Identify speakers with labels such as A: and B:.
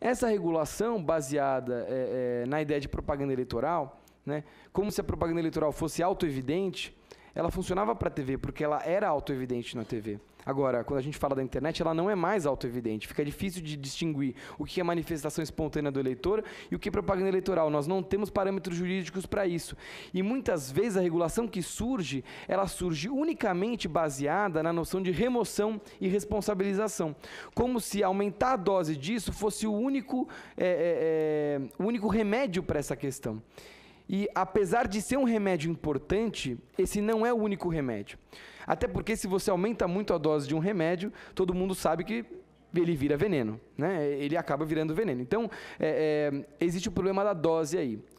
A: Essa regulação baseada é, é, na ideia de propaganda eleitoral, né, como se a propaganda eleitoral fosse autoevidente, ela funcionava para a TV, porque ela era autoevidente na TV. Agora, quando a gente fala da internet, ela não é mais autoevidente. Fica difícil de distinguir o que é manifestação espontânea do eleitor e o que é propaganda eleitoral. Nós não temos parâmetros jurídicos para isso. E muitas vezes a regulação que surge, ela surge unicamente baseada na noção de remoção e responsabilização. Como se aumentar a dose disso fosse o único, é, é, é, o único remédio para essa questão. E apesar de ser um remédio importante, esse não é o único remédio. Até porque se você aumenta muito a dose de um remédio, todo mundo sabe que ele vira veneno, né? Ele acaba virando veneno. Então, é, é, existe o problema da dose aí.